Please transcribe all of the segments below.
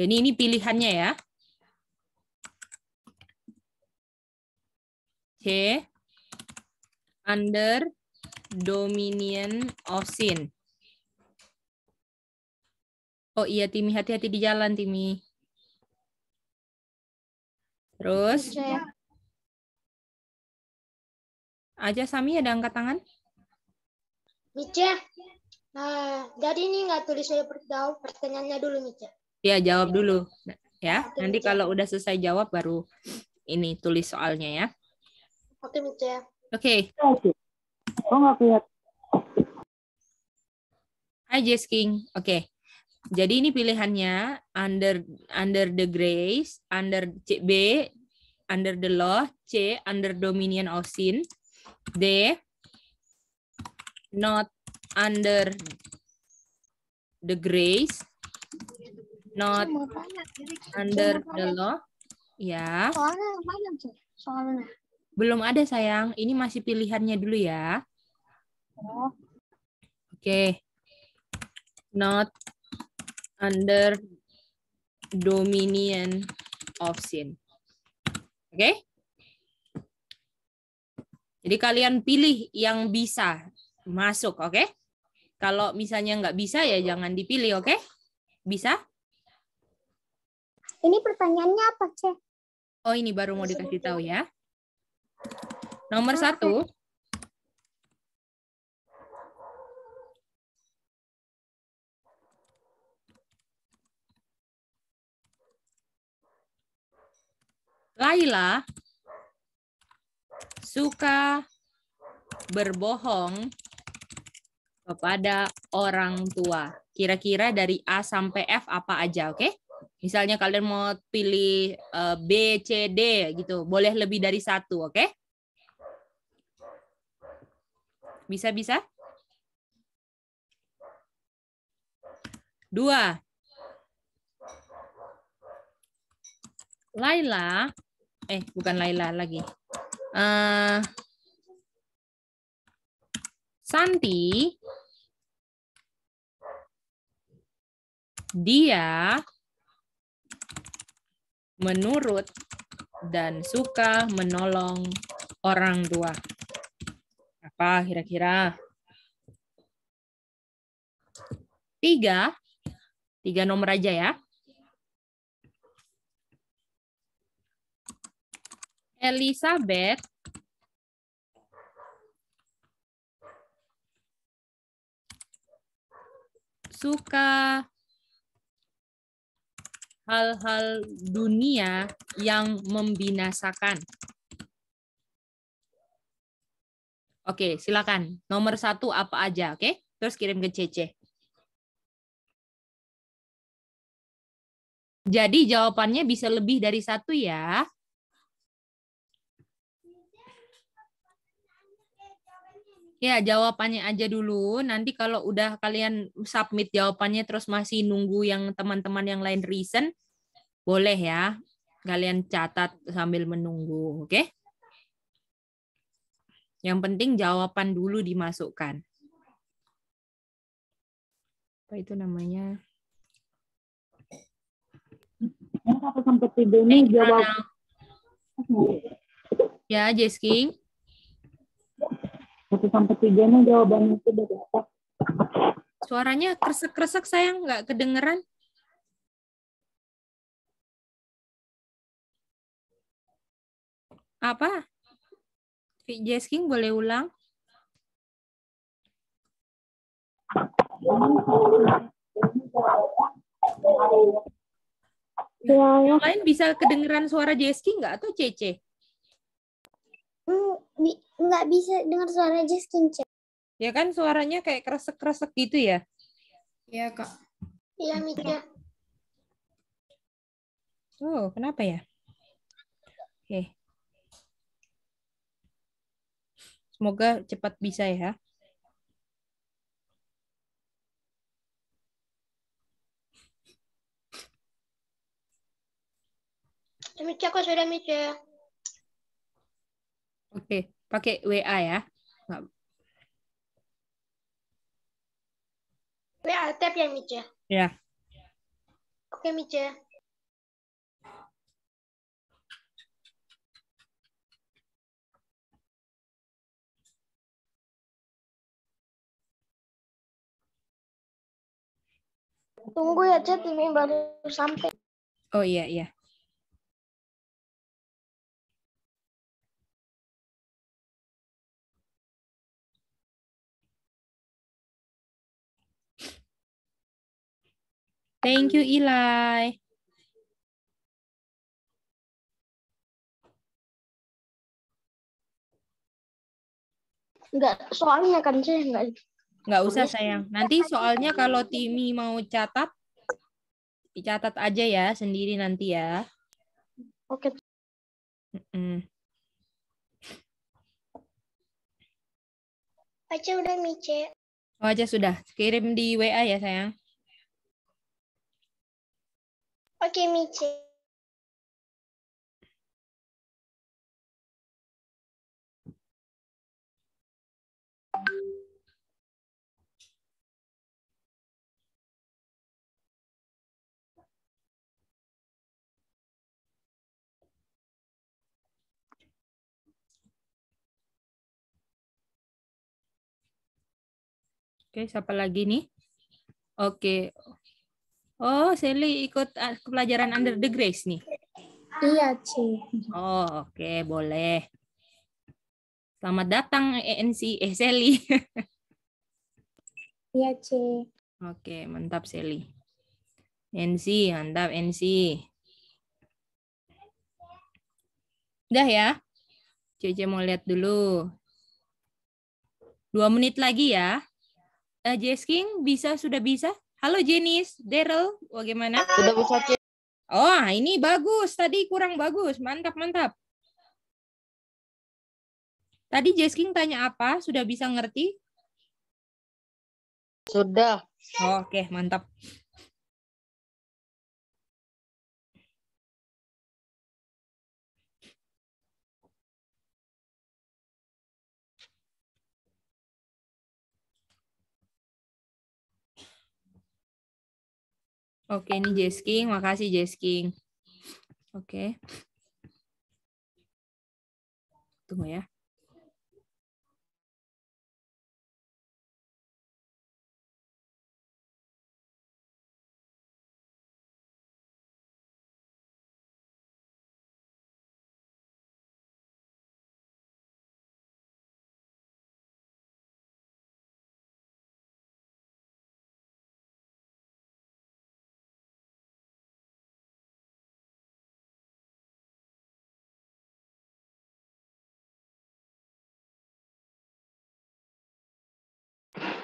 Jadi ini pilihannya ya. C under dominion of sin. Oh iya Timi, hati-hati di jalan Timi. Terus? Aja Sami ada angkat tangan? Mice, nah, jadi ini nggak tulis dulu pertanyaannya dulu Mice. Ya, jawab ya. dulu. Ya, nanti kalau udah selesai jawab baru ini tulis soalnya ya. Oke, Oke. Oke. Okay. Oh, nggak lihat. Hi, Jess King. Oke. Okay. Jadi ini pilihannya under under the grace, under C, B, under the law, C, under dominion of sin, D, not under the grace, not under the law. Ya. Belum ada sayang. Ini masih pilihannya dulu ya. Oh. Oke. Okay. Not under dominion of sin. Oke? Okay? Jadi kalian pilih yang bisa masuk, oke? Okay? Kalau misalnya nggak bisa ya jangan dipilih, oke? Okay? Bisa? Ini pertanyaannya apa, cek? Oh, ini baru mau dikasih tahu ya. Nomor okay. satu. Laila suka berbohong kepada orang tua. Kira-kira dari A sampai F apa aja, oke? Okay? Misalnya kalian mau pilih uh, B, C, D gitu, boleh lebih dari satu, oke? Okay? Bisa, bisa? Dua. Laila, eh bukan Laila lagi. Uh, Santi, dia menurut, dan suka menolong orang tua. Apa kira-kira? Tiga, tiga nomor aja ya. Elizabeth suka hal-hal dunia yang membinasakan. Oke, silakan. Nomor satu apa aja, oke? Terus kirim ke Cece. Jadi jawabannya bisa lebih dari satu ya. Ya, jawabannya aja dulu. Nanti kalau udah kalian submit jawabannya terus masih nunggu yang teman-teman yang lain reason, boleh ya. Kalian catat sambil menunggu, oke? Okay? Yang penting jawaban dulu dimasukkan. Apa itu namanya? Apa sampai jawab? Ya, Jess King satu sampai tiga nih jawabannya itu berapa? Suaranya kresek-kresek sayang, nggak kedengeran. Apa? Jasking boleh ulang? Yang lain bisa kedengeran suara Jeski nggak atau Cece? nggak bisa dengar suara skin Kince. Ya kan suaranya kayak kresek-kresek gitu ya? Iya kak. Iya Mika. Oh kenapa ya? Oke. Okay. Semoga cepat bisa ya. Demikian ya, kok sudah Mika. Oke, pakai WA ya. WA tap ya, Mice? Ya. Oke, Mice. Tunggu ya, chat ini baru sampai. Oh iya, iya. Thank you, Eli. Enggak, soalnya kan saya enggak. Enggak usah sayang. Nanti soalnya kalau Timi mau catat, dicatat aja ya sendiri nanti ya. Oke. Mm -mm. Aja udah Mice. Oh aja sudah. Kirim di WA ya sayang. Oke, Michi. Oke, siapa lagi nih? Oke, Oh, Sally ikut ah, pelajaran Under the Grace nih? Iya, Ci. Oh, oke, okay, boleh. Selamat datang ENC eh Sally. iya, Ci. Oke, okay, mantap Sally. NC, mantap NC. Udah ya? Cece mau lihat dulu. Dua menit lagi ya. Uh, King, bisa sudah bisa? Halo Jenis, Daryl, bagaimana? Sudah bisa cek. Oh, ah, ini bagus. Tadi kurang bagus. Mantap, mantap. Tadi Jesking tanya apa? Sudah bisa ngerti? Sudah. Oh, Oke, okay. mantap. Oke, ini Jess King. Makasih Jess King. Oke. Tunggu ya.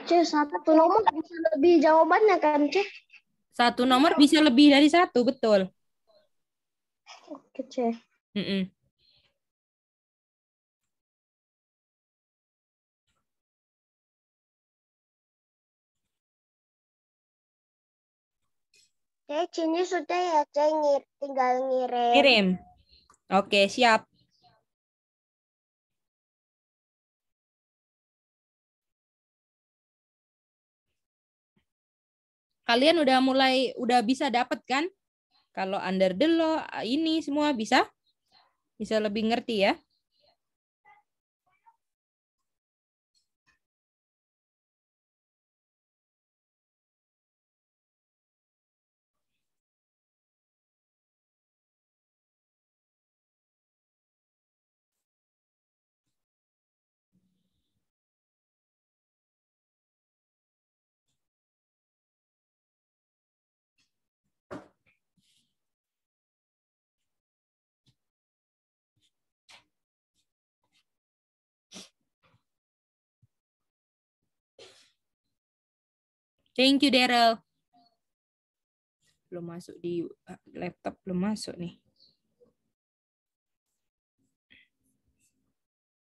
C satu nomor bisa lebih jawabannya kan C? Satu nomor bisa lebih dari satu, betul. Oke C. Mm -mm. C, ini sudah ya, C tinggal ngirim. Kirim. Oke, siap. Kalian udah mulai udah bisa dapat kan? Kalau under the law ini semua bisa bisa lebih ngerti ya. Thank you, Daryl. Belum masuk di ah, laptop, belum masuk nih.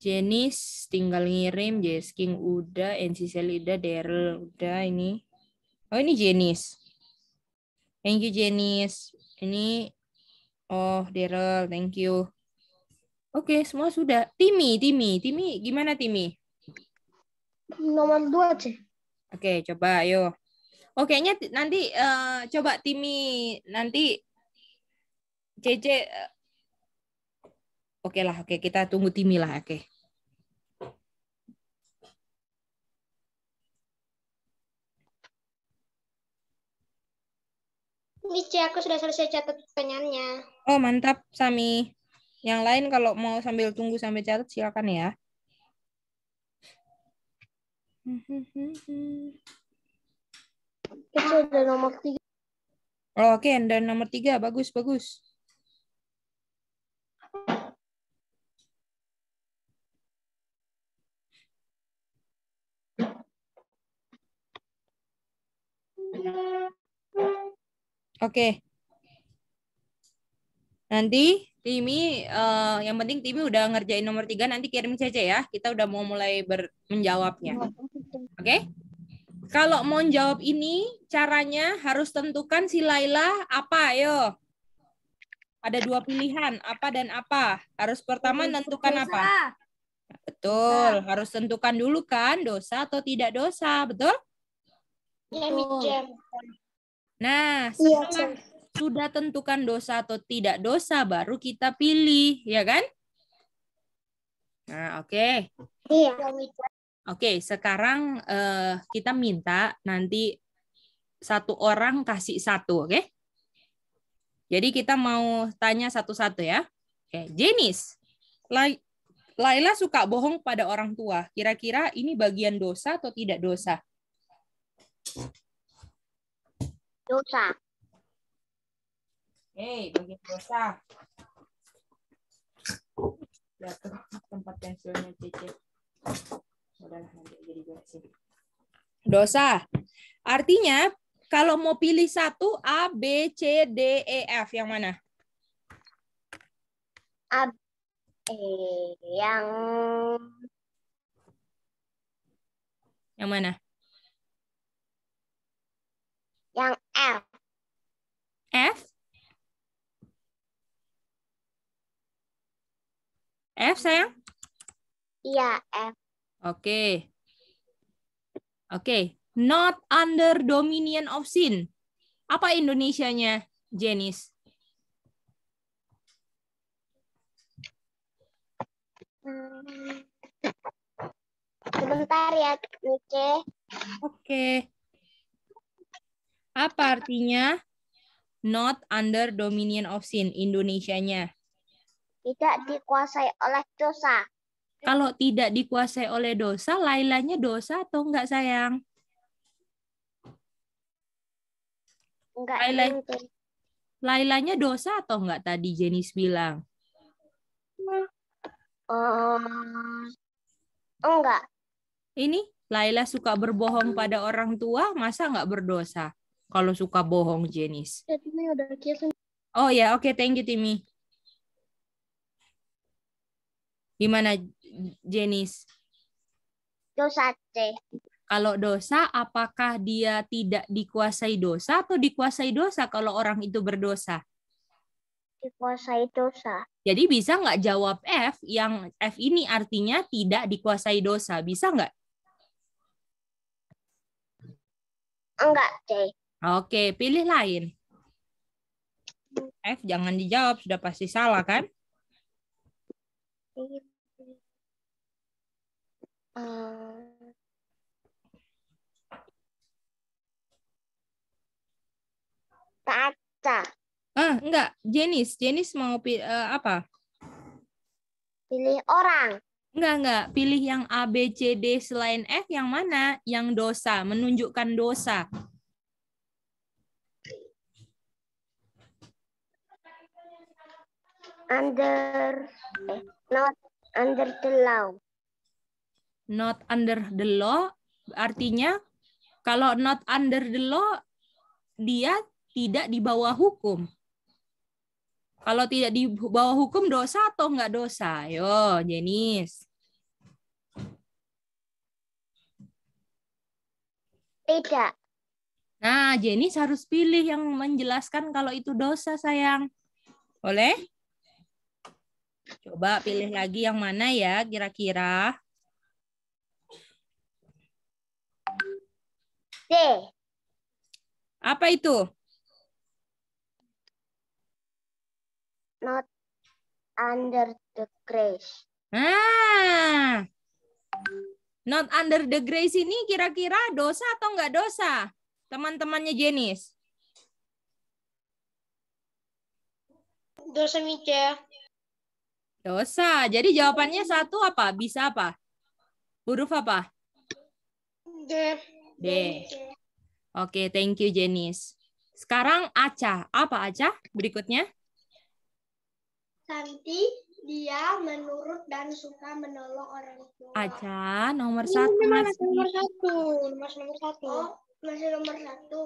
Jenis tinggal ngirim, King udah, NC Selida, Daryl udah ini. Oh ini Jenis. Thank you Jenis. Ini oh Daryl, thank you. Oke, okay, semua sudah. Timi, Timi, Timi, gimana Timi? Nomor dua Cik. Oke, coba ayo. Oke, oh, nya nanti uh, coba Timi nanti CC uh, eh. Oke lah, oke kita tunggu Timi lah, oke. Okay. Mici, aku sudah selesai catat pertanyaannya. Oh, mantap, Sami. Yang lain kalau mau sambil tunggu sampai catat silakan ya. Mm-hmm. Itu ada nomor tiga. Oh, Oke, okay. dan nomor tiga bagus bagus. Oke. Okay. Nanti Timi, uh, eh, yang penting Timi udah ngerjain nomor tiga, nanti kirim saja ya. Kita udah mau mulai ber menjawabnya. Oke? Okay? Kalau mau jawab ini, caranya harus tentukan si Laila apa, yo. Ada dua pilihan, apa dan apa. Harus pertama tentukan apa? Betul, harus tentukan dulu kan, dosa atau tidak dosa, betul? Iya, nah, iya, setelah sudah tentukan dosa atau tidak dosa baru kita pilih, ya kan? Nah, oke. Okay. Iya. Oke, okay, sekarang uh, kita minta nanti satu orang kasih satu, oke? Okay? Jadi kita mau tanya satu-satu ya. Oke, Jenis, Laila suka bohong pada orang tua. Kira-kira ini bagian dosa atau tidak dosa? Dosa. Hei, bagian dosa. Jatuh tempat pensilnya cicit. Udah nanti jadi beresin. Dosa. Artinya, kalau mau pilih satu, A, B, C, D, E, F. Yang mana? A, E, yang... Yang mana? F sayang? Iya, F. Oke. Okay. Oke, okay. not under dominion of sin. Apa Indonesianya, Jenis? Sebentar hmm. ya, Oke. Oke. Okay. Apa artinya not under dominion of sin Indonesianya? tidak dikuasai oleh dosa. Kalau tidak dikuasai oleh dosa, Lailanya dosa atau enggak sayang? Enggak. Laila, Lailanya dosa atau enggak tadi Jenis bilang? Um, enggak. Ini Laila suka berbohong pada orang tua, masa enggak berdosa? Kalau suka bohong Jenis. Oh ya, oke, okay, thank you Timmy. Gimana Jenis? Dosa C. Kalau dosa, apakah dia tidak dikuasai dosa atau dikuasai dosa kalau orang itu berdosa? Dikuasai dosa. Jadi bisa nggak jawab F yang F ini artinya tidak dikuasai dosa. Bisa nggak? Enggak, C. Oke, pilih lain. F jangan dijawab, sudah pasti salah kan? Pilih iya. Uh, Tata. Ah, enggak. Jenis. Jenis mau pilih eh, uh, apa? Pilih orang. Enggak, enggak. Pilih yang A, B, C, D selain F yang mana? Yang dosa. Menunjukkan dosa. Under, eh, not under the law not under the law artinya kalau not under the law dia tidak di bawah hukum. Kalau tidak di bawah hukum dosa atau enggak dosa? Yo, Jenis. Tidak. Nah, Jenis harus pilih yang menjelaskan kalau itu dosa, sayang. Boleh? Coba pilih lagi yang mana ya kira-kira. Apa itu? Not under the grace. Ah. Not under the grace ini kira-kira dosa atau enggak dosa? Teman-temannya Jenis. Dosa Mica. Dosa. Jadi jawabannya satu apa? Bisa apa? Huruf apa? D. D. Oke, okay, thank you Jenis. Sekarang Aca. Apa Aca? Berikutnya. Santi, dia menurut dan suka menolong orang tua. Aca, nomor iya, satu. masih nomor satu. Masih nomor satu. Oh, masih nomor satu.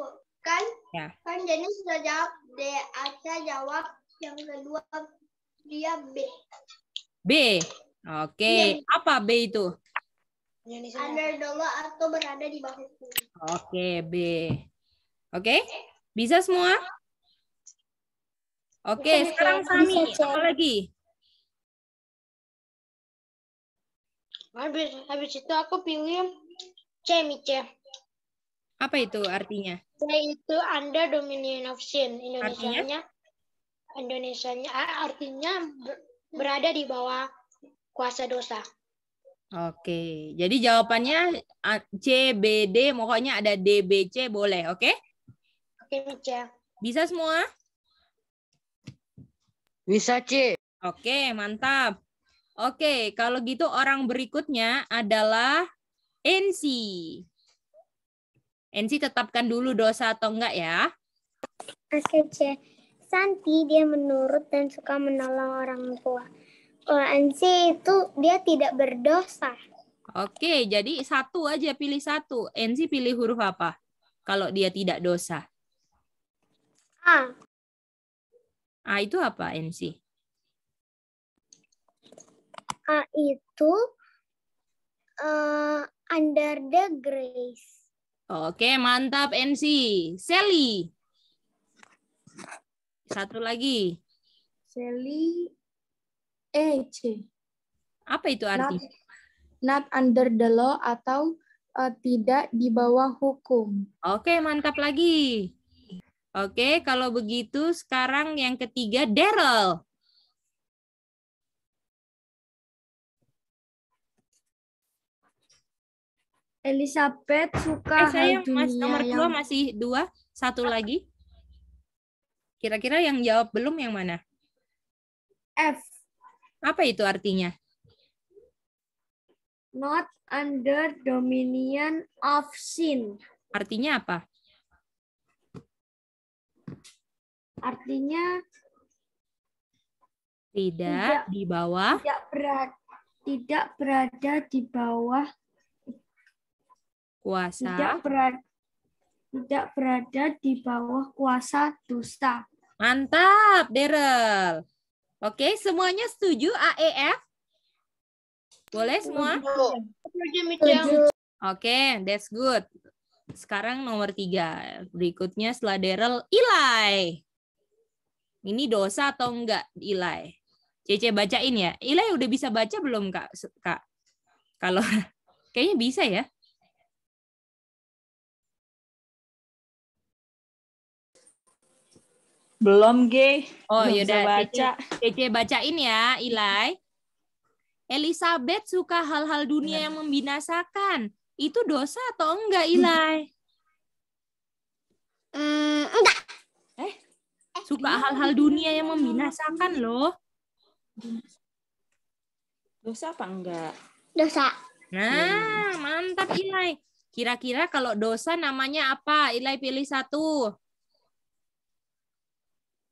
Kan? Ya. Kan Jenis sudah jawab D. Aca jawab yang kedua dia B. B. Oke, okay. Iya. apa B itu? Indonesia under the atau berada di bawah Oke, okay, B. Oke? Okay? Bisa semua? Oke, okay, sekarang Sami, apa lagi? Habis, habis itu aku pilih C, Mice. Apa itu artinya? C itu under dominion of sin. Indonesia-nya Indonesia-nya artinya berada di bawah kuasa dosa. Oke, jadi jawabannya C B D, pokoknya ada D B C boleh, oke? Oke, Mica. Bisa semua? Bisa, C. Oke, mantap. Oke, kalau gitu orang berikutnya adalah NC. NC tetapkan dulu dosa atau enggak ya? Oke, C. Santi dia menurut dan suka menolong orang tua quran eh, itu dia tidak berdosa. Oke, jadi satu aja pilih satu. NC pilih huruf apa? Kalau dia tidak dosa. A. A itu apa, NC? A itu uh, under the grace. Oke, mantap NC. Sally. Satu lagi. Sally EC. Apa itu arti Not, not under the law atau uh, tidak di bawah hukum. Oke, mantap lagi. Oke, kalau begitu sekarang yang ketiga Daryl. Elizabeth suka eh, mas, nomor yang... dua masih dua, satu lagi. Kira-kira yang jawab belum yang mana? F. Apa itu artinya? Not under dominion of sin. Artinya apa? Artinya tidak, tidak di bawah tidak berada tidak berada di bawah kuasa tidak berada tidak berada di bawah kuasa dusta mantap Daryl Oke, semuanya setuju AEF? Boleh semua? Oke, Oke, that's good. Sekarang nomor tiga. Berikutnya setelah Daryl, Ilai. Ini dosa atau enggak, Ilai? Cece bacain ya. Ilai udah bisa baca belum, Kak? Kak? Kalau kayaknya bisa ya. Belum, G. Oh, Belum yaudah. baca. Cece bacain ya, Ilai. Elizabeth suka hal-hal dunia yang membinasakan. Itu dosa atau enggak, Ilai? Hmm, enggak. Eh, eh suka hal-hal dunia yang membinasakan loh. Dosa apa enggak? Dosa. Nah, hmm. mantap Ilai. Kira-kira kalau dosa namanya apa? Ilai pilih satu.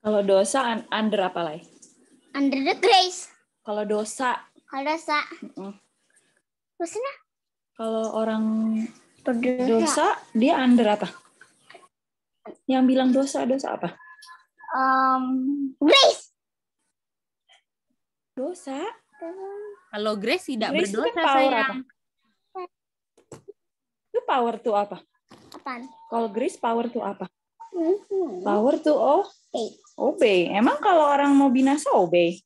Kalau dosa un- under apa lagi? Under the grace. Kalau dosa. Kalau dosa. Mm-mm. Maksudnya? Kalau orang berdosa, dosa, dia under apa? Yang bilang dosa, dosa apa? Um, grace. Dosa. Kalau Grace tidak Grace kan berdosa, itu power sayang. Apa? Itu power tuh apa? Apaan? Kalau Grace power tuh apa? Hmm. Power tuh oh. Eight. OB. Emang kalau orang mau binasa OB?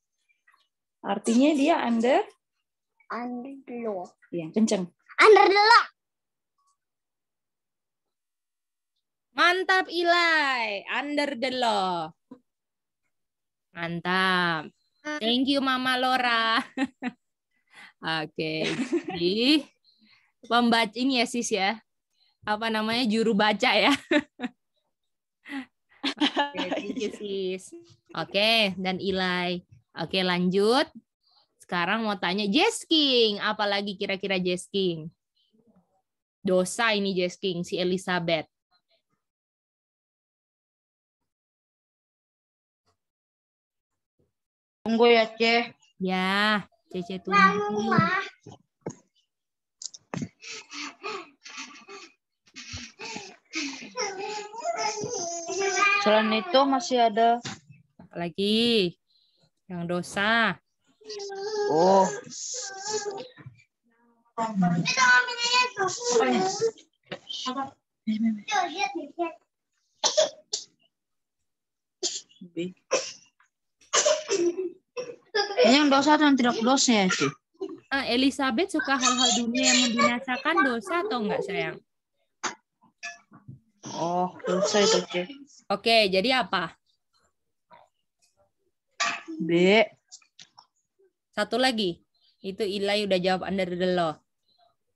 Artinya dia under? Under the law. Iya, kenceng. Under the law. Mantap, Ilai. Under the law. Mantap. Thank you, Mama Lora. Oke, jadi pembaca ini ya, Sis ya. Apa namanya juru baca ya? Oke, iya. Oke, dan Ilai. Oke, lanjut. Sekarang mau tanya Jazz King, apalagi kira-kira Jazz King? Dosa ini Jazz King si Elizabeth. Tunggu ya, c. Ya, Cece tunggu. Mama. Selain itu masih ada lagi yang dosa. Oh. Ini Yang dosa atau yang tidak dosa ya sih? Ah, Elizabeth suka hal-hal dunia yang membinasakan dosa atau enggak sayang? Oh, selesai itu, Oke. Oke, jadi apa? B. Satu lagi. Itu Ilai udah jawab under the law.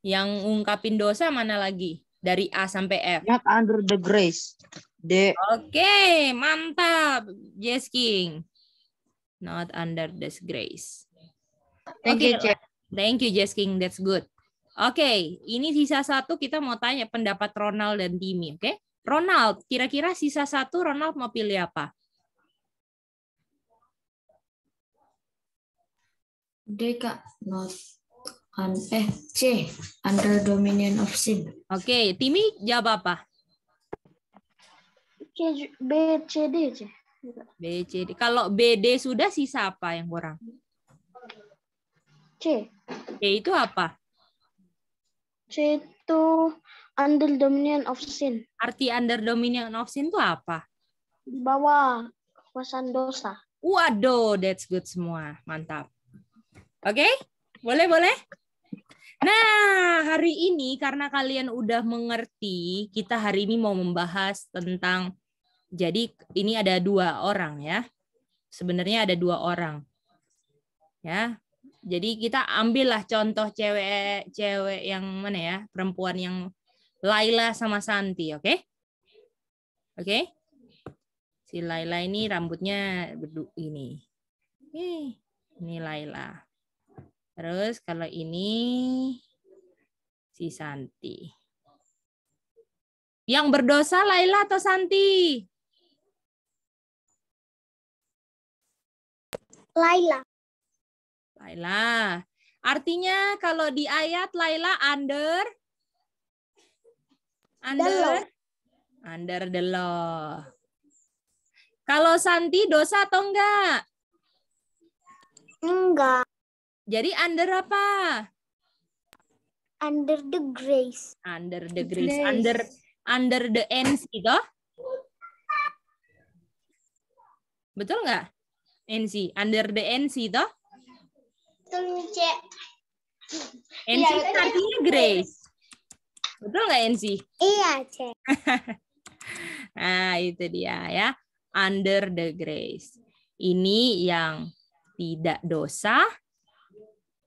Yang ungkapin dosa mana lagi? Dari A sampai F. Not under the grace. D. Oke, mantap. Yes, King. Not under the grace. Thank okay. you, Jeff. Thank you, Jess King. That's good. Oke, okay, ini sisa satu kita mau tanya pendapat Ronald dan Timmy, oke? Okay? Ronald, kira-kira sisa satu Ronald mau pilih apa? D kak, not un, eh C, under dominion of sin. Oke, okay, Timmy jawab apa? C, B, C, D, C. B, C, D. Kalau B, D sudah sisa apa yang kurang? C. C itu apa? itu under dominion of sin. Arti under dominion of sin itu apa? Di bawah kekuasaan dosa. Waduh, that's good semua. Mantap. Oke? Okay? Boleh, boleh? Nah, hari ini karena kalian udah mengerti, kita hari ini mau membahas tentang jadi ini ada dua orang ya. Sebenarnya ada dua orang. Ya, jadi kita ambillah contoh cewek-cewek yang mana ya, perempuan yang Laila sama Santi, oke? Okay? Oke? Okay? Si Laila ini rambutnya beduk ini. ini Laila. Terus kalau ini si Santi. Yang berdosa Laila atau Santi? Laila. Laila. Artinya kalau di ayat Laila under under the under the law. Kalau Santi dosa atau enggak? Enggak. Jadi under apa? Under the grace. Under the grace. grace. Under under the ends gitu. Betul nggak? NC, under the NC toh? Gitu? Tunce. Ensi ya, itu artinya Grace. Betul nggak nc Iya, Cek. nah, itu dia ya. Under the grace. Ini yang tidak dosa.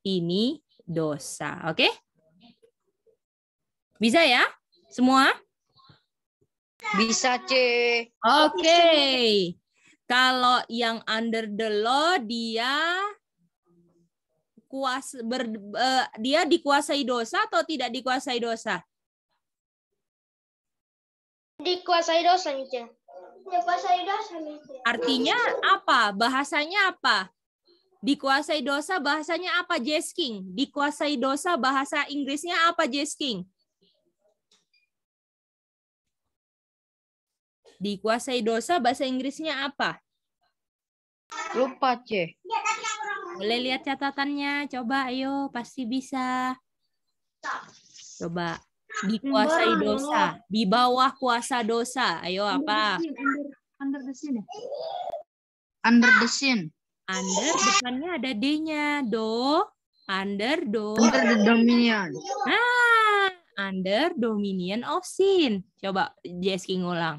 Ini dosa. Oke? Okay? Bisa ya? Semua? Bisa, C. Oke. Okay. Kalau yang under the law, dia kuas ber, uh, dia dikuasai dosa atau tidak dikuasai dosa? Dikuasai dosa Mice. Dikuasai dosa Mice. Artinya apa? Bahasanya apa? Dikuasai dosa bahasanya apa Jess King? Dikuasai dosa bahasa Inggrisnya apa Jess King? Dikuasai dosa bahasa Inggrisnya apa? Lupa, C. Boleh lihat catatannya. Coba ayo, pasti bisa. Coba dikuasai dosa, di bawah kuasa dosa. Ayo apa? Under the sin. Ya? Under the sin. Under depannya ada D-nya. Do, under do. Under the dominion. Nah, under dominion of sin. Coba Jessica ngulang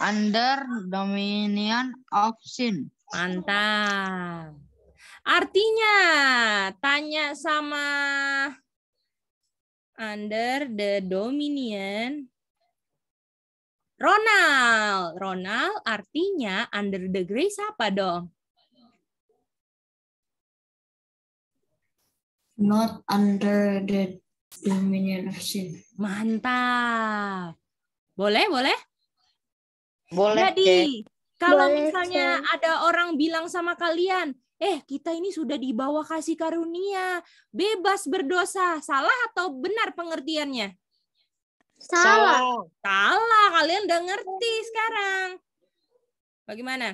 Under dominion of sin. Mantap. Artinya, tanya sama under the dominion Ronald. Ronald artinya under the grace apa dong? Not under the dominion of sin. Mantap. Boleh, boleh? Boleh. Jadi, kalau boleh, misalnya boleh. ada orang bilang sama kalian, eh kita ini sudah dibawa kasih karunia, bebas berdosa. Salah atau benar pengertiannya? Salah. Salah, kalian udah ngerti sekarang. Bagaimana?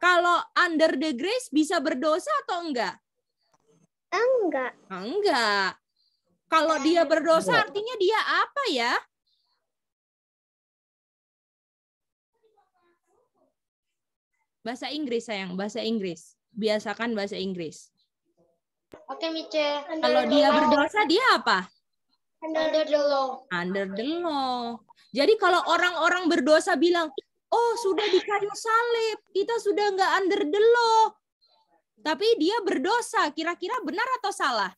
Kalau under the grace bisa berdosa atau enggak? Enggak. Enggak. Kalau dia berdosa artinya dia apa ya? Bahasa Inggris sayang, bahasa Inggris biasakan bahasa Inggris. Oke, Mice. Kalau dia berdosa, dia apa? Under the law. Under the law. Jadi kalau orang-orang berdosa bilang, oh sudah di kayu salib, kita sudah nggak under the law. Tapi dia berdosa, kira-kira benar atau salah?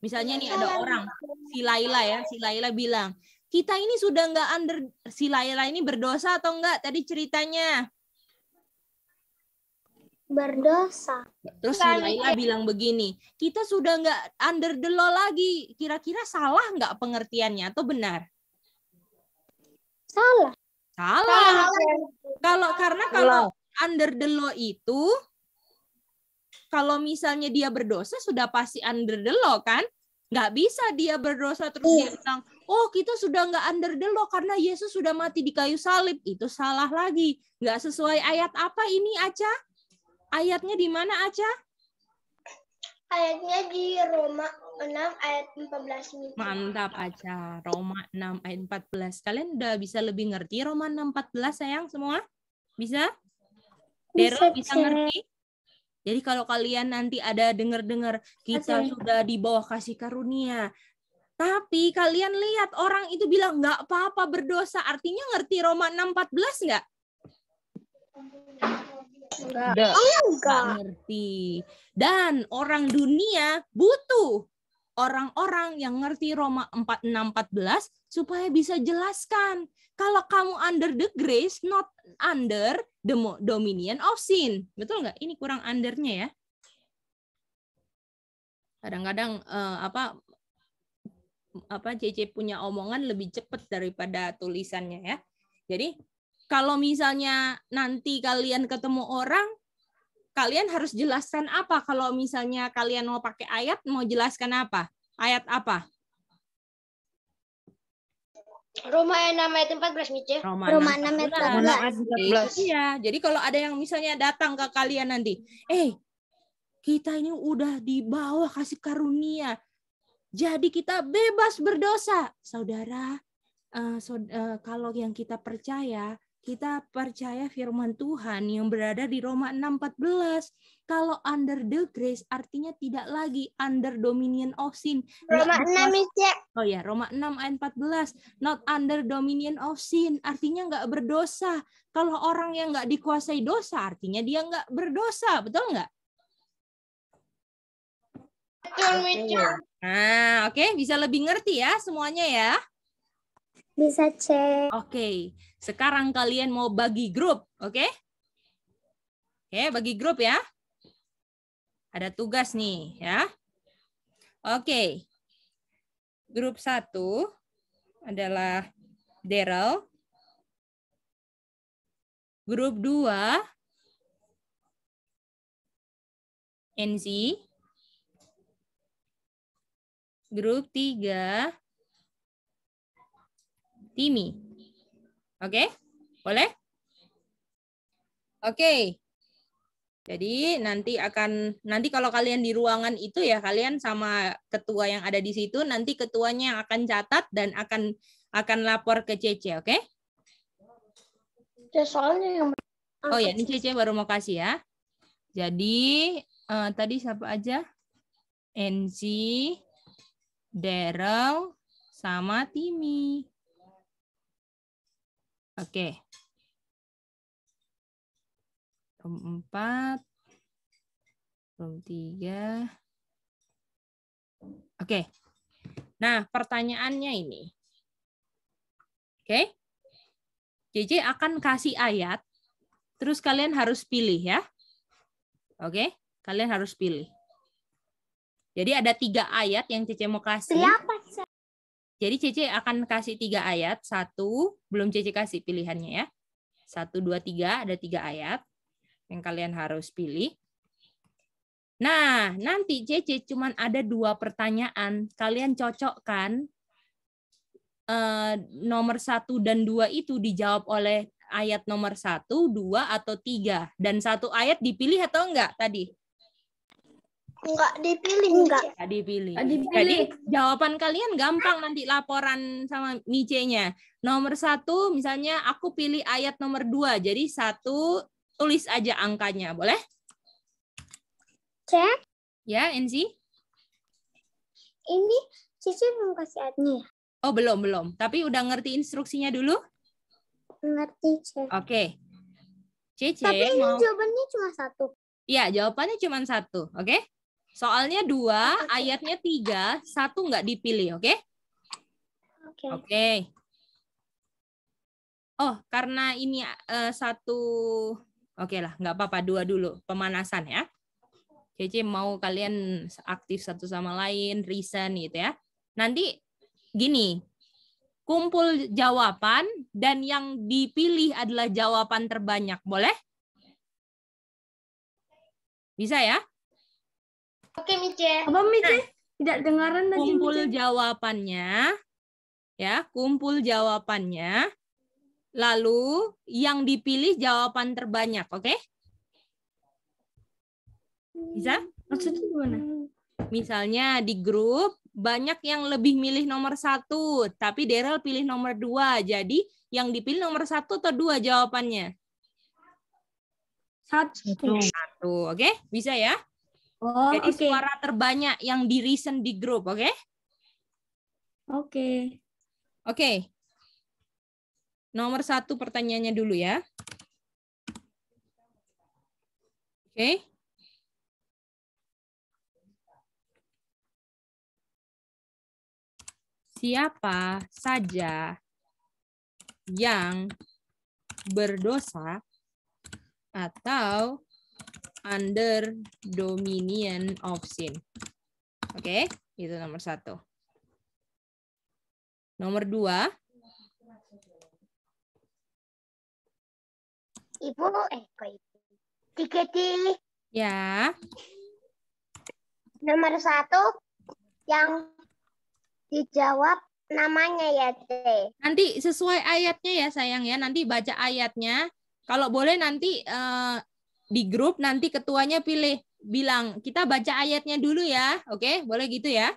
Misalnya nih ada orang, si Laila ya, si Laila bilang, kita ini sudah nggak under, si Laila ini berdosa atau enggak tadi ceritanya? berdosa. Terus Laila bilang begini, kita sudah nggak under the law lagi. Kira-kira salah nggak pengertiannya atau benar? Salah. Salah. Kalau karena kalau under the law itu kalau misalnya dia berdosa sudah pasti under the law kan? Nggak bisa dia berdosa terus dia iya. bilang, oh kita sudah nggak under the law karena Yesus sudah mati di kayu salib. Itu salah lagi. Nggak sesuai ayat apa ini Aca? Ayatnya di mana, aja? Ayatnya di Roma 6 ayat 14. Mantap, aja Roma 6 ayat 14. Kalian udah bisa lebih ngerti Roma 6 14, sayang semua? Bisa? Dero bisa, bisa ngerti? Jadi kalau kalian nanti ada dengar-dengar kita okay. sudah di bawah kasih karunia, tapi kalian lihat orang itu bilang nggak apa-apa berdosa, artinya ngerti Roma 6:14 nggak? Enggak. oh, enggak. ngerti. Dan orang dunia butuh orang-orang yang ngerti Roma 4614 supaya bisa jelaskan. Kalau kamu under the grace, not under the dominion of sin. Betul nggak? Ini kurang undernya ya. Kadang-kadang uh, apa apa CC punya omongan lebih cepat daripada tulisannya ya. Jadi kalau misalnya nanti kalian ketemu orang kalian harus jelaskan apa kalau misalnya kalian mau pakai ayat mau jelaskan apa ayat apa Roma 6 ayat 14, Mice. Ya? Roma, Roma 6 ayat 14. Iya, jadi kalau ada yang misalnya datang ke kalian nanti, eh, hey, kita ini udah di bawah kasih karunia. Jadi kita bebas berdosa. Saudara, uh, so, uh, kalau yang kita percaya, kita percaya firman Tuhan yang berada di Roma 6:14. Kalau under the grace artinya tidak lagi under dominion of sin. Roma not 6 ya. Oh ya, Roma 6 ayat 14. Not under dominion of sin artinya nggak berdosa. Kalau orang yang nggak dikuasai dosa artinya dia nggak berdosa, betul nggak? Betul, Nah, oke, ah, okay. bisa lebih ngerti ya semuanya ya. Bisa cek. Oke. Okay. Sekarang kalian mau bagi grup, oke? Okay? Oke, okay, bagi grup ya. Ada tugas nih ya. Oke. Okay. Grup satu adalah Daryl. Grup dua NZ. Grup tiga Timmy. Oke? Okay? Boleh? Oke. Okay. Jadi nanti akan nanti kalau kalian di ruangan itu ya kalian sama ketua yang ada di situ nanti ketuanya yang akan catat dan akan akan lapor ke CC, oke? Okay? Ya, soalnya yang Oh ya, ini CC baru mau kasih ya. Jadi uh, tadi siapa aja? NC, Daryl, sama Timmy. Oke. nomor 4. nomor 3. Oke. Nah, pertanyaannya ini. Oke. JJ akan kasih ayat, terus kalian harus pilih ya. Oke, kalian harus pilih. Jadi ada tiga ayat yang Cece mau kasih. Siapa jadi Cece akan kasih tiga ayat. Satu, belum Cece kasih pilihannya ya. Satu, dua, tiga, ada tiga ayat yang kalian harus pilih. Nah, nanti Cece cuma ada dua pertanyaan. Kalian cocokkan eh, nomor satu dan dua itu dijawab oleh ayat nomor satu, dua, atau tiga. Dan satu ayat dipilih atau enggak tadi? Enggak dipilih, enggak. Enggak dipilih. Enggak dipilih. Jadi jawaban kalian gampang nanti laporan sama Mice-nya. Nomor satu, misalnya aku pilih ayat nomor dua. Jadi satu, tulis aja angkanya. Boleh? Cek. Ya, Enzi? Ini Cici belum kasih ayatnya Oh, belum, belum. Tapi udah ngerti instruksinya dulu? Ngerti, C. Oke. Okay. Cici Tapi ini mau... jawabannya cuma satu. Iya, jawabannya cuma satu, oke? Okay? Soalnya dua, ayatnya tiga, satu nggak dipilih, oke? Okay? Oke. Okay. Okay. Oh, karena ini uh, satu, oke okay lah, nggak apa-apa, dua dulu, pemanasan ya. Cece mau kalian aktif satu sama lain, reason gitu ya. Nanti gini, kumpul jawaban dan yang dipilih adalah jawaban terbanyak, boleh? Bisa ya? Oke, Mice. Apa Mice? Nah, Tidak dengaran tadi. Kumpul Mice. jawabannya. Ya, kumpul jawabannya. Lalu yang dipilih jawaban terbanyak, oke? Okay? Bisa? Maksudnya gimana? Misalnya di grup banyak yang lebih milih nomor satu, tapi Daryl pilih nomor dua. Jadi yang dipilih nomor satu atau dua jawabannya? Satu. Satu, oke? Okay? Bisa ya? Oh, Jadi okay. suara terbanyak yang di recent di grup, oke? Okay? Oke. Okay. Oke. Okay. Nomor satu pertanyaannya dulu ya. Oke. Okay. Siapa saja yang berdosa atau under dominion of sin. Oke, okay? itu nomor satu. Nomor dua. Ibu, eh kok ibu? Tiketi. Ya. Nomor satu yang dijawab namanya ya, T. Nanti sesuai ayatnya ya, sayang ya. Nanti baca ayatnya. Kalau boleh nanti uh, di grup nanti ketuanya pilih bilang kita baca ayatnya dulu ya oke okay? boleh gitu ya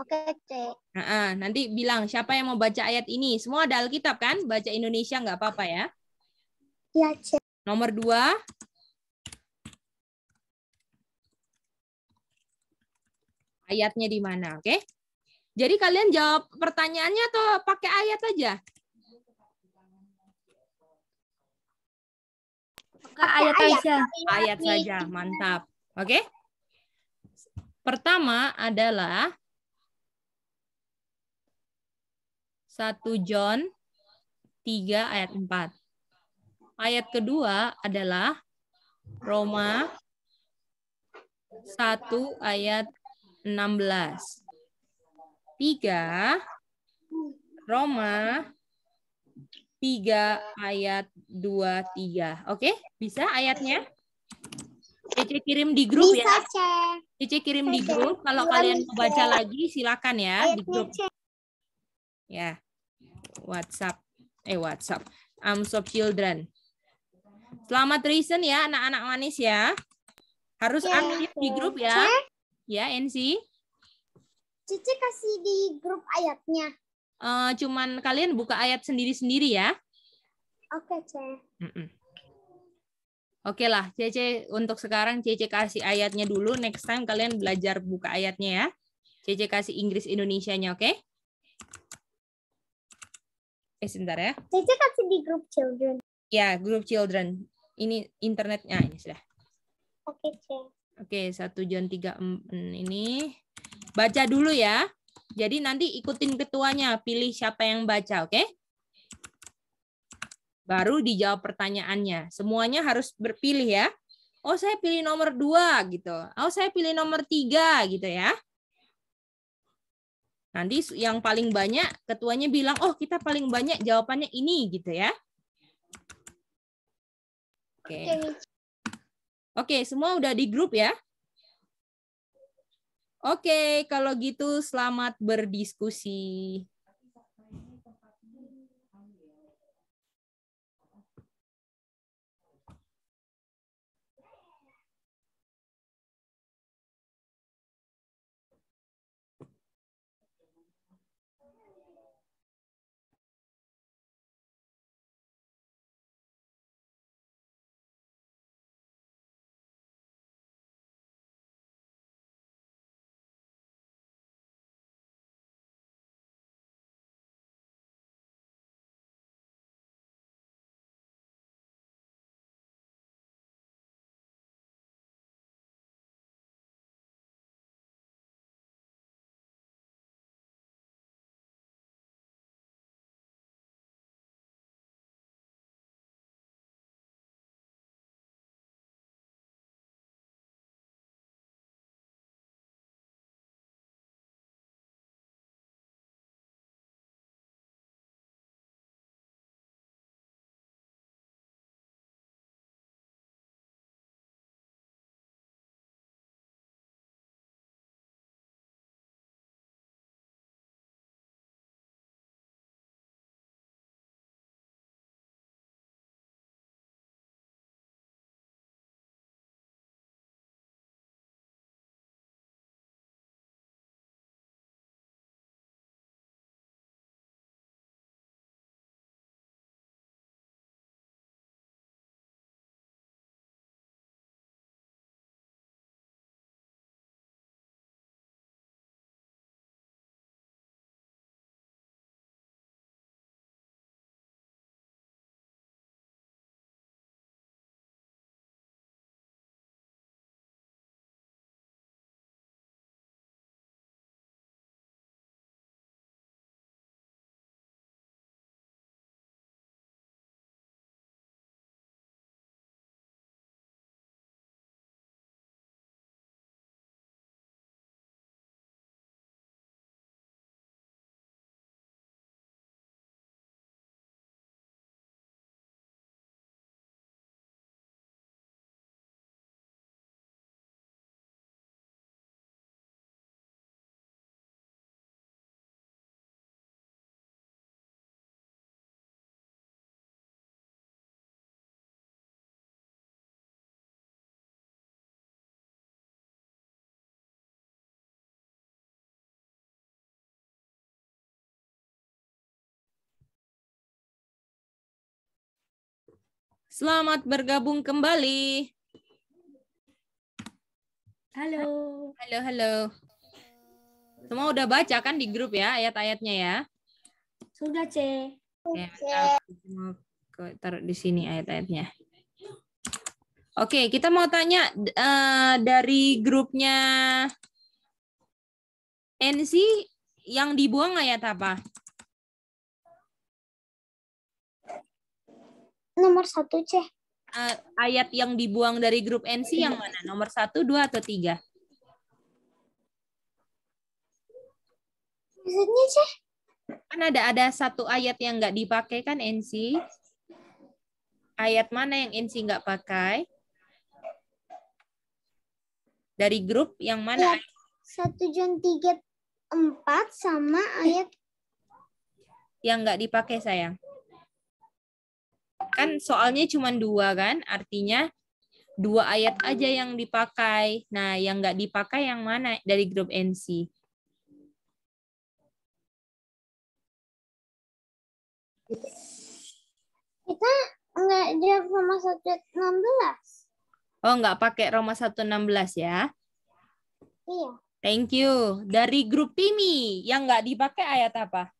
oke okay, nah, uh, nanti bilang siapa yang mau baca ayat ini semua ada alkitab kan baca Indonesia nggak apa-apa ya ya C. nomor dua ayatnya di mana oke okay? jadi kalian jawab pertanyaannya atau pakai ayat aja buka ayat, ayat saja. Ayat saja, mantap. Oke? Okay? Pertama adalah 1 John 3 ayat 4. Ayat kedua adalah Roma 1 ayat 16. 3 Roma 3 ayat 2 3. Oke, okay? bisa ayatnya? Cece kirim di grup bisa, ya. Cece kirim di grup. Kalau kalian mau baca lagi silakan ya di grup. Ya. WhatsApp eh WhatsApp. so Children. Selamat reason ya anak-anak manis ya. Harus yeah. aktif di grup ya. Ya, NC. Cici kasih di grup ayatnya uh, cuman kalian buka ayat sendiri-sendiri ya. Oke, Cek. Mm -mm. Oke okay lah, Cece untuk sekarang Cece kasih ayatnya dulu. Next time kalian belajar buka ayatnya ya. Cece kasih Inggris Indonesianya, oke? Okay? Eh sebentar ya. Cece kasih di grup children. Ya, grup children. Ini internetnya ini sudah. Oke, okay, Cece. Oke, okay, 1 John 3 ini. Baca dulu ya. Jadi nanti ikutin ketuanya, pilih siapa yang baca, oke? Okay? Baru dijawab pertanyaannya. Semuanya harus berpilih ya. Oh, saya pilih nomor dua gitu. Oh, saya pilih nomor tiga gitu ya. Nanti yang paling banyak ketuanya bilang, oh kita paling banyak jawabannya ini gitu ya. Oke. Okay. Oke, okay, semua udah di grup ya? Oke, kalau gitu selamat berdiskusi. Selamat bergabung kembali. Halo. Halo, halo. Semua udah baca kan di grup ya ayat-ayatnya ya? Sudah, C. Oke. Okay. taruh di sini ayat-ayatnya. Oke, kita mau tanya uh, dari grupnya NC yang dibuang ayat apa? nomor satu C. Uh, eh, ayat yang dibuang dari grup NC yang mana? Nomor satu, dua, atau tiga? Maksudnya C? Kan ada ada satu ayat yang nggak dipakai kan NC? Ayat mana yang NC nggak pakai? Dari grup yang mana? Ya, satu John tiga empat sama ayat yang nggak dipakai sayang kan soalnya cuma dua kan artinya dua ayat aja yang dipakai nah yang nggak dipakai yang mana dari grup NC kita nggak di Roma 116 oh nggak pakai Roma 116 ya iya thank you dari grup Timi yang nggak dipakai ayat apa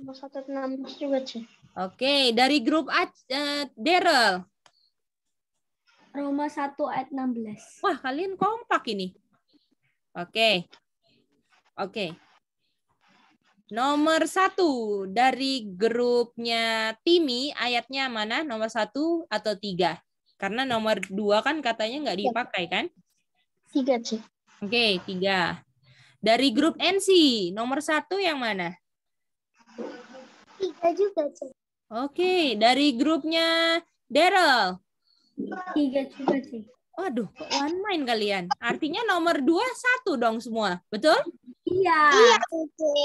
Roma 116 juga sih Oke, dari grup A, uh, Daryl. Roma 1 ayat 16. Wah, kalian kompak ini. Oke. Oke. Nomor satu dari grupnya Timi, ayatnya mana? Nomor satu atau tiga? Karena nomor dua kan katanya nggak dipakai kan? Tiga, sih. Oke, tiga. Dari grup NC, nomor satu yang mana? Tiga juga, sih. Oke, dari grupnya Daryl. Tiga juga sih. Waduh, kok one main kalian? Artinya nomor dua satu dong semua, betul? Iya. Iya,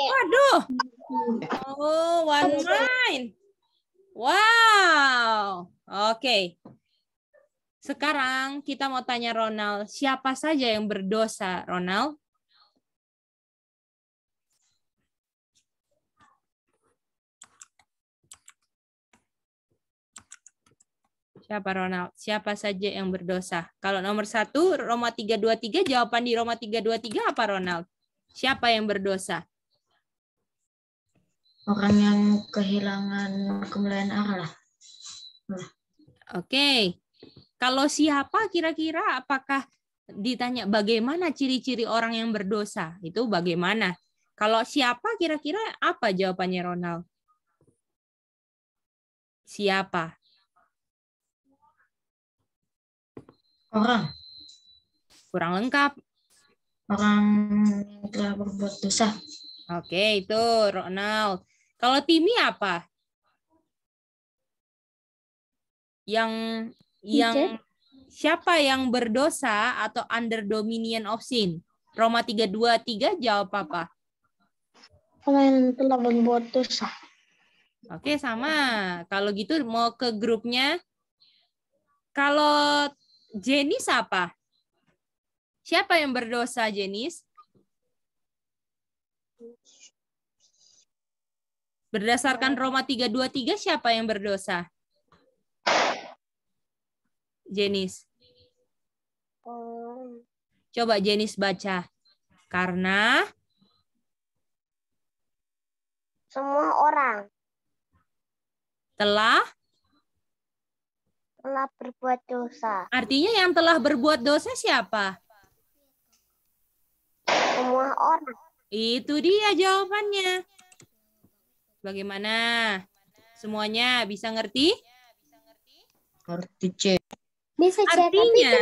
Waduh. Oh, one main. Wow. Oke. Sekarang kita mau tanya Ronald, siapa saja yang berdosa, Ronald? Siapa Ronald? Siapa saja yang berdosa? Kalau nomor satu, Roma 323, jawaban di Roma 323 apa Ronald? Siapa yang berdosa? Orang yang kehilangan kemuliaan Allah. Hmm. Oke. Okay. Kalau siapa kira-kira apakah ditanya bagaimana ciri-ciri orang yang berdosa? Itu bagaimana? Kalau siapa kira-kira apa jawabannya Ronald? Siapa? Orang. Kurang lengkap. Orang telah berbuat dosa. Oke, itu Ronald. Kalau Timi apa? Yang yang siapa yang berdosa atau under dominion of sin? Roma 323 jawab apa? Orang yang telah berbuat dosa. Oke, sama. Kalau gitu mau ke grupnya. Kalau Jenis apa? Siapa yang berdosa, Jenis? Berdasarkan Roma 323 siapa yang berdosa? Jenis. Oh. Coba Jenis baca. Karena semua orang telah telah berbuat dosa. Artinya yang telah berbuat dosa siapa? Semua orang. Itu dia jawabannya. Bagaimana? Semuanya bisa ngerti? Ngerti, C. Bisa C, Artinya,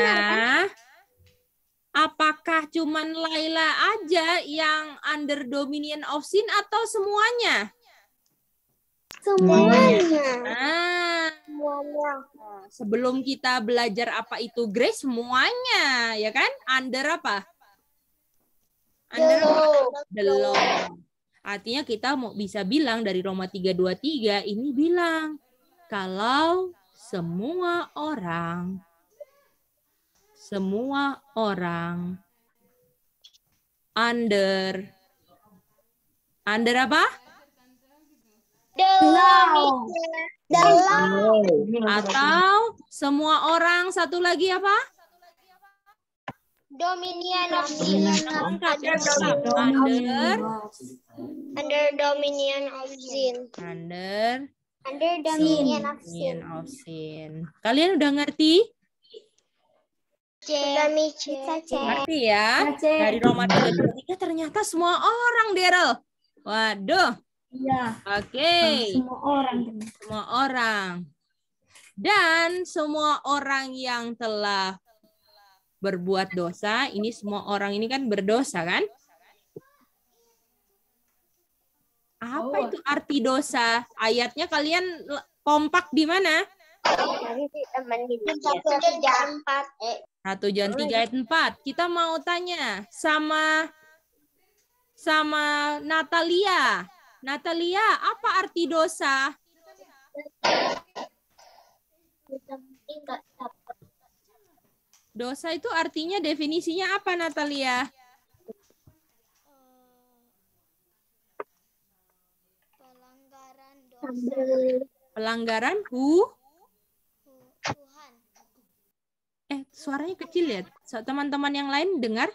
apakah cuman Laila aja yang under dominion of sin atau semuanya? Semuanya. semuanya. Ah. Sebelum kita belajar apa itu Grace, semuanya, ya kan? Under apa? Under the Artinya kita mau bisa bilang dari Roma 323 ini bilang kalau semua orang semua orang under under apa? The law. Atau semua orang satu lagi apa? Dominion of Zin. under under dominion of sin. Under under dominion of sin. Of Kalian udah ngerti? Kami Ngerti ya? Dari Roma 3 ternyata semua orang Daryl. Waduh. Iya. Oke. Okay. Semua orang. Semua orang. Dan semua orang yang telah berbuat dosa, ini semua orang ini kan berdosa kan? Apa oh. itu arti dosa? Ayatnya kalian kompak di mana? Eh. Satu jam tiga ayat empat. Kita mau tanya sama sama Natalia. Natalia, apa arti dosa? Dosa itu artinya definisinya apa, Natalia? Pelanggaran dosa. Pelanggaran hu? Tuhan. Eh, suaranya kecil ya. Teman-teman yang lain dengar?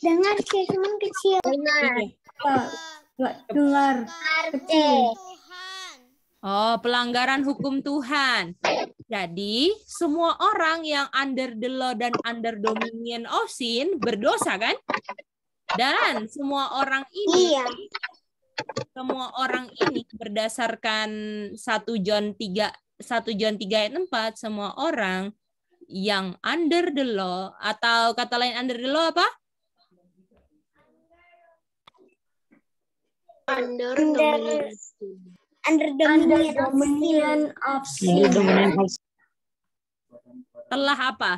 Dengar sih, cuman kecil. Dengar. Okay nggak dengar kecil. Oh, pelanggaran hukum Tuhan. Jadi, semua orang yang under the law dan under dominion of sin berdosa kan? Dan semua orang ini iya. semua orang ini berdasarkan 1 John 3 1 John 3 ayat 4 semua orang yang under the law atau kata lain under the law apa? under domination. Under domination, under dominion of sin. Telah apa?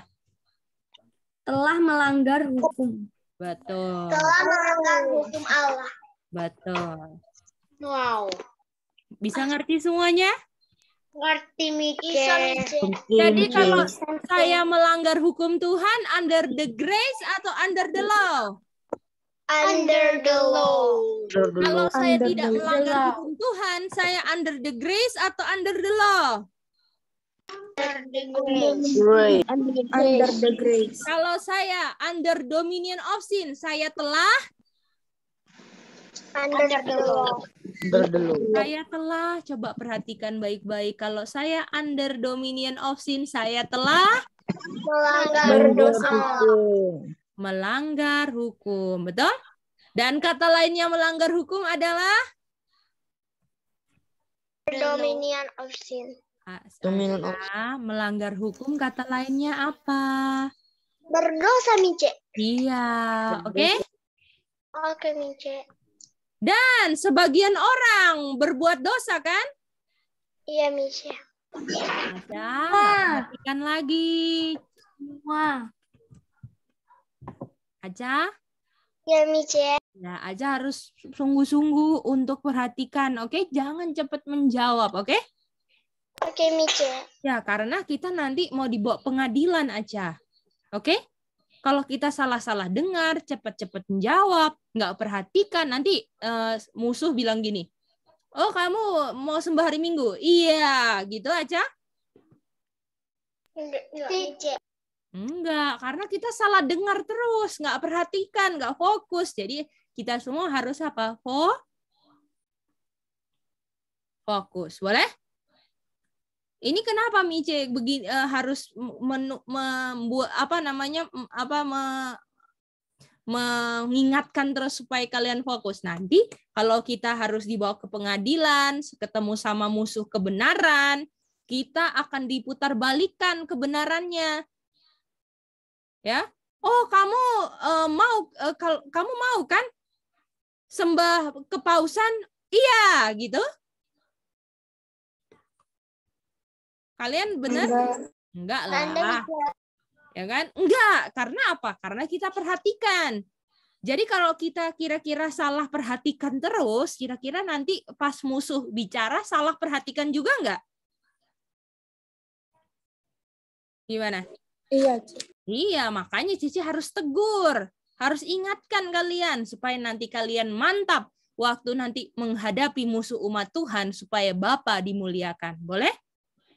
Telah melanggar hukum. Betul. Telah melanggar hukum Allah. Betul. Wow. Bisa ngerti semuanya? Ngerti Mice. Jadi kalau saya melanggar hukum Tuhan under the grace atau under the law? under the law. Under the Kalau saya tidak melanggar hukum Tuhan, saya under the grace atau under the law? Under the grace. under the grace. Kalau saya under dominion of sin, saya telah under the law. Under the law. Saya telah coba perhatikan baik-baik. Kalau saya under dominion of sin, saya telah melanggar dosa melanggar hukum, betul? Dan kata lainnya melanggar hukum adalah dominion of sin. Dominion of sin melanggar hukum kata lainnya apa? Berdosa, Mice. Iya, oke. Okay? Oke, okay, Mice. Dan sebagian orang berbuat dosa kan? Iya, Mice. Ada, perhatikan lagi. Wah. Aja? Ya, Mice. Ya, Aja harus sungguh-sungguh untuk perhatikan, oke? Okay? Jangan cepat menjawab, oke? Okay? Oke, okay, Mice. Ya, karena kita nanti mau dibawa pengadilan aja. Oke? Okay? Kalau kita salah-salah dengar, cepat-cepat menjawab, nggak perhatikan, nanti uh, musuh bilang gini, oh kamu mau sembah hari Minggu? Iya, gitu aja. Enggak, Enggak, karena kita salah dengar terus, nggak perhatikan, nggak fokus. Jadi kita semua harus apa? Fo fokus. Boleh? Ini kenapa Mice begini uh, eh, harus membuat apa namanya apa me, mengingatkan terus supaya kalian fokus. Nanti kalau kita harus dibawa ke pengadilan, ketemu sama musuh kebenaran, kita akan diputar balikan kebenarannya ya oh kamu uh, mau uh, kalau kamu mau kan sembah kepausan iya gitu kalian benar enggak, lah ya kan enggak karena apa karena kita perhatikan jadi kalau kita kira-kira salah perhatikan terus kira-kira nanti pas musuh bicara salah perhatikan juga enggak gimana iya Iya, makanya Cici harus tegur, harus ingatkan kalian supaya nanti kalian mantap waktu nanti menghadapi musuh umat Tuhan supaya Bapa dimuliakan. Boleh?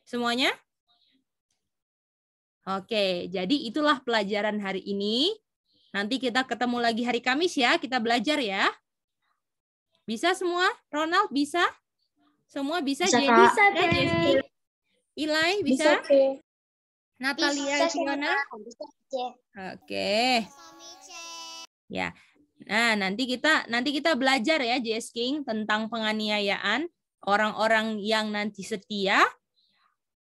Semuanya? Oke, jadi itulah pelajaran hari ini. Nanti kita ketemu lagi hari Kamis ya, kita belajar ya. Bisa semua? Ronald bisa? Semua bisa? Bisa, Jadi, bisa, Ilai bisa? bisa Natalia Juana. Oke. Okay. Ya. Nah, nanti kita nanti kita belajar ya JS King tentang penganiayaan orang-orang yang nanti setia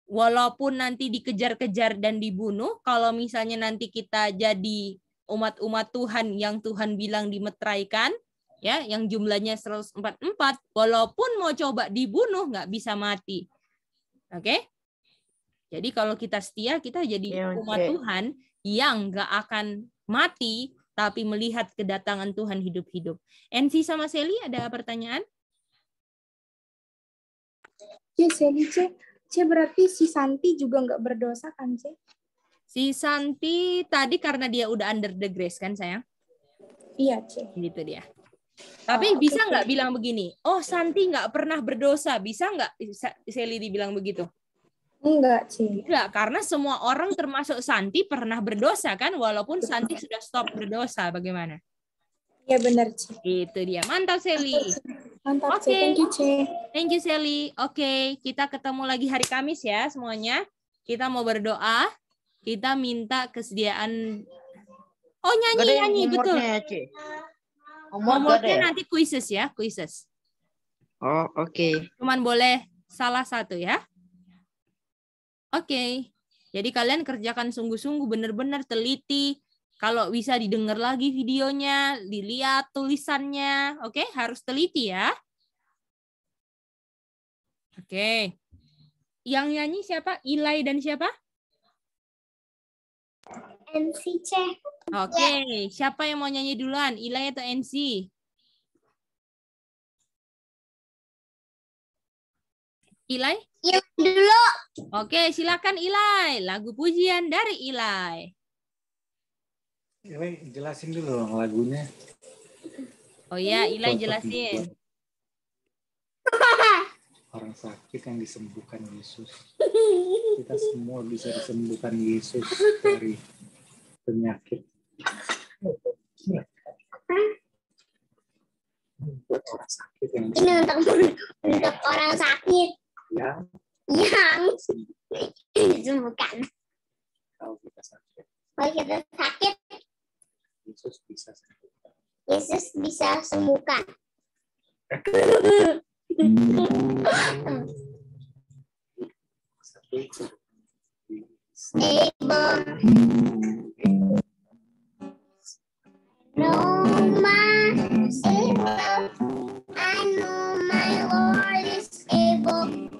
walaupun nanti dikejar-kejar dan dibunuh, kalau misalnya nanti kita jadi umat-umat Tuhan yang Tuhan bilang dimetraikan ya, yang jumlahnya 144, walaupun mau coba dibunuh nggak bisa mati. Oke? Okay? Jadi kalau kita setia, kita jadi yeah, ya, umat Tuhan yang gak akan mati, tapi melihat kedatangan Tuhan hidup-hidup. Ensi sama Sally ada pertanyaan? Ya, Sally, C. C berarti si Santi juga gak berdosa kan, C? Si Santi tadi karena dia udah under the grace kan, sayang? Iya, C. Gitu dia. Tapi oh, bisa nggak okay. bilang begini, oh Santi nggak pernah berdosa, bisa nggak Sally dibilang begitu? Enggak sih. Enggak, karena semua orang termasuk Santi pernah berdosa kan, walaupun Santi sudah stop berdosa, bagaimana? Iya benar, sih Itu dia. Mantap, Sally. Mantap, okay. Thank you, Ci. Thank you, Sally. Oke, okay. kita ketemu lagi hari Kamis ya semuanya. Kita mau berdoa. Kita minta kesediaan Oh, nyanyi-nyanyi, betul. Ci. Umurnya nanti kuises ya, kuises. Oh, oke. Okay. Cuman boleh salah satu ya. Oke. Okay. Jadi kalian kerjakan sungguh-sungguh benar-benar teliti. Kalau bisa didengar lagi videonya, dilihat tulisannya, oke? Okay? Harus teliti ya. Oke. Okay. Yang nyanyi siapa? Ilai dan siapa? Nc. Oke, okay. siapa yang mau nyanyi duluan? Ilai atau NC? Ilai? Ya dulu. Oke, silakan Ilai. Lagu pujian dari Ilai. Ilai, jelasin dulu lagunya. Oh iya, Ilai jelasin. Orang sakit yang disembuhkan Yesus. Kita semua bisa disembuhkan Yesus dari penyakit. ini untuk, untuk orang sakit Ya. yang yang bukan kalau kita sakit kalau kita sakit Yesus bisa sembuhkan Yesus bisa sembuhkan Roma is able. I know my Lord is able.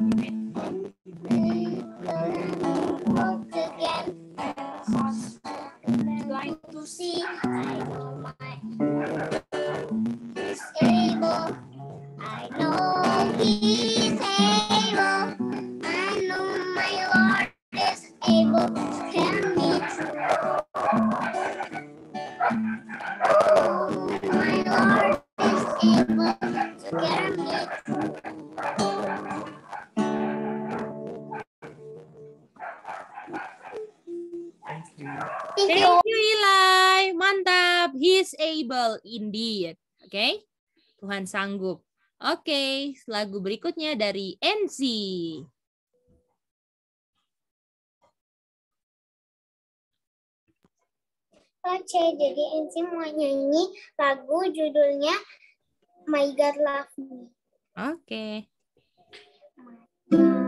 Tuhan sanggup. Oke, okay, lagu berikutnya dari NC, Oke, jadi NC mau nyanyi lagu judulnya My God Love Me. Oke. Okay.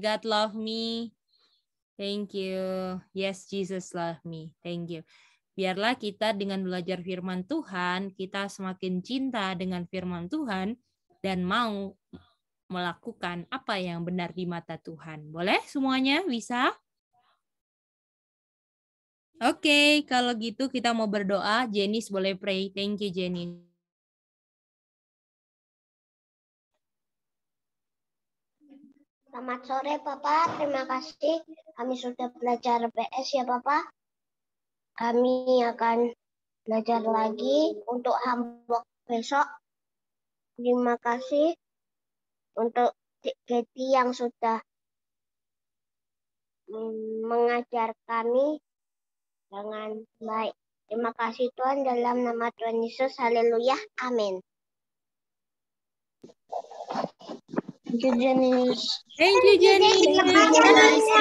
God love me. Thank you. Yes, Jesus love me. Thank you. Biarlah kita dengan belajar firman Tuhan, kita semakin cinta dengan firman Tuhan dan mau melakukan apa yang benar di mata Tuhan. Boleh semuanya? Bisa? Oke, okay, kalau gitu kita mau berdoa. Jenis boleh pray. Thank you, Jenny. Selamat sore, Papa. Terima kasih. Kami sudah belajar PS ya, Papa. Kami akan belajar lagi untuk homework besok. Terima kasih untuk Getty yang sudah mengajar kami dengan baik. Terima kasih Tuhan dalam nama Tuhan Yesus. Haleluya. Amin. you, Jenny. Thank you, Jenny.